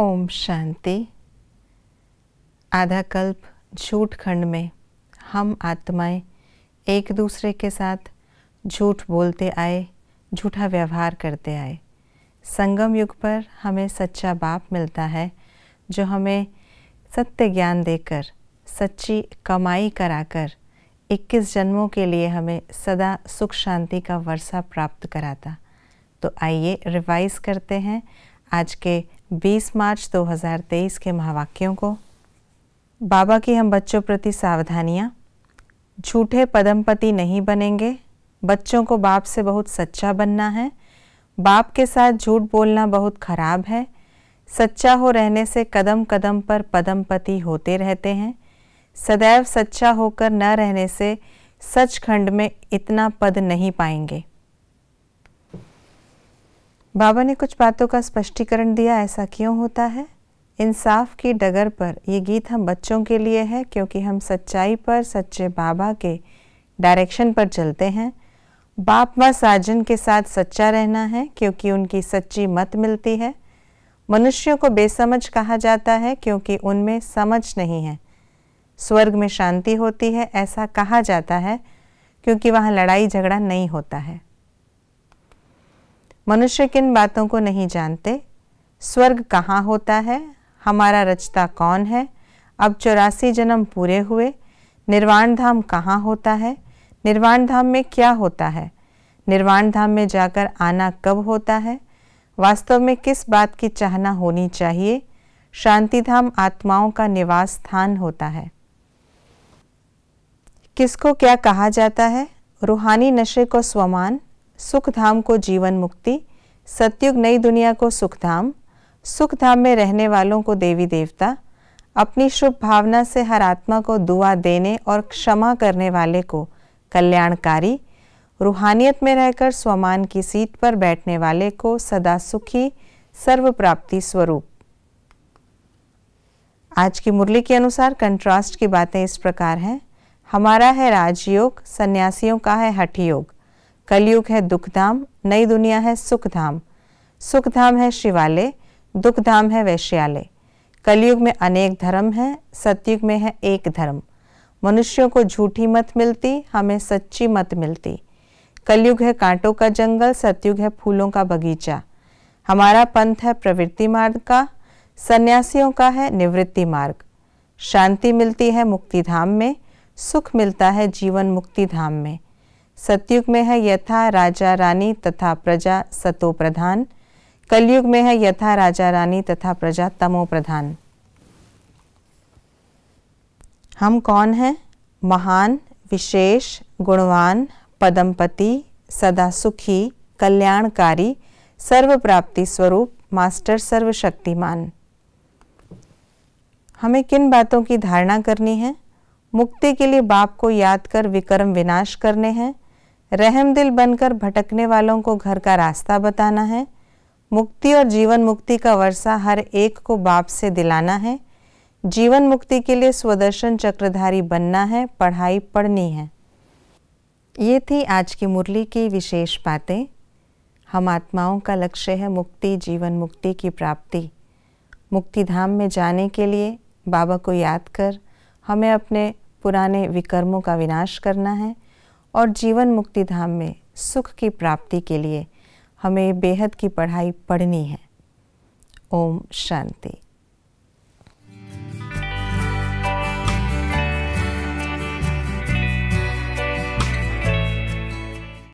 ओम शांति आधा कल्प झूठ खंड में हम आत्माएं एक दूसरे के साथ झूठ बोलते आए झूठा व्यवहार करते आए संगम युग पर हमें सच्चा बाप मिलता है जो हमें सत्य ज्ञान देकर सच्ची कमाई कराकर 21 जन्मों के लिए हमें सदा सुख शांति का वर्षा प्राप्त कराता तो आइए रिवाइज करते हैं आज के 20 मार्च 2023 के महावाक्यों को बाबा की हम बच्चों प्रति सावधानियाँ झूठे पदमपति नहीं बनेंगे बच्चों को बाप से बहुत सच्चा बनना है बाप के साथ झूठ बोलना बहुत खराब है सच्चा हो रहने से कदम कदम पर पदमपति होते रहते हैं सदैव सच्चा होकर न रहने से सच खंड में इतना पद नहीं पाएंगे बाबा ने कुछ बातों का स्पष्टीकरण दिया ऐसा क्यों होता है इंसाफ की डगर पर ये गीत हम बच्चों के लिए है क्योंकि हम सच्चाई पर सच्चे बाबा के डायरेक्शन पर चलते हैं बाप व साजन के साथ सच्चा रहना है क्योंकि उनकी सच्ची मत मिलती है मनुष्यों को बेसमझ कहा जाता है क्योंकि उनमें समझ नहीं है स्वर्ग में शांति होती है ऐसा कहा जाता है क्योंकि वहाँ लड़ाई झगड़ा नहीं होता है मनुष्य किन बातों को नहीं जानते स्वर्ग कहाँ होता है हमारा रचता कौन है अब चौरासी जन्म पूरे हुए निर्वाण धाम कहाँ होता है निर्वाण धाम में क्या होता है निर्वाण धाम में जाकर आना कब होता है वास्तव में किस बात की चाहना होनी चाहिए शांति धाम आत्माओं का निवास स्थान होता है किसको क्या कहा जाता है रूहानी नशे को स्वमान सुख धाम को जीवन मुक्ति सतयुग नई दुनिया को सुखधाम सुखधाम में रहने वालों को देवी देवता अपनी शुभ भावना से हर आत्मा को दुआ देने और क्षमा करने वाले को कल्याणकारी रूहानियत में रहकर स्वमान की सीट पर बैठने वाले को सदा सुखी सर्व प्राप्ति स्वरूप आज की मुरली के अनुसार कंट्रास्ट की बातें इस प्रकार हैं हमारा है राजयोग सन्यासियों का है हठ योग कलयुग है दुखधाम नई दुनिया है सुखधाम सुखधाम है शिवालय दुखधाम है वैश्यालय कलयुग में अनेक धर्म है सतयुग में है एक धर्म मनुष्यों को झूठी मत मिलती हमें सच्ची मत मिलती कलयुग है कांटों का जंगल सतयुग है फूलों का बगीचा हमारा पंथ है प्रवृत्ति मार्ग का सन्यासियों का है निवृत्ति मार्ग शांति मिलती है मुक्ति धाम में सुख मिलता है जीवन मुक्ति धाम में सतयुग में है यथा राजा रानी तथा प्रजा सतो प्रधान कलयुग में है यथा राजा रानी तथा प्रजा तमो प्रधान हम कौन हैं महान विशेष गुणवान पदमपति सदा सुखी कल्याणकारी सर्व प्राप्ति स्वरूप मास्टर सर्वशक्तिमान हमें किन बातों की धारणा करनी है मुक्ति के लिए बाप को याद कर विकर्म विनाश करने हैं रहम दिल बनकर भटकने वालों को घर का रास्ता बताना है मुक्ति और जीवन मुक्ति का वर्षा हर एक को बाप से दिलाना है जीवन मुक्ति के लिए स्वदर्शन चक्रधारी बनना है पढ़ाई पढ़नी है ये थी आज की मुरली की विशेष बातें हम आत्माओं का लक्ष्य है मुक्ति जीवन मुक्ति की प्राप्ति मुक्ति धाम में जाने के लिए बाबा को याद कर हमें अपने पुराने विकर्मों का विनाश करना है और जीवन मुक्ति धाम में सुख की प्राप्ति के लिए हमें बेहद की पढ़ाई पढ़नी है ओम शांति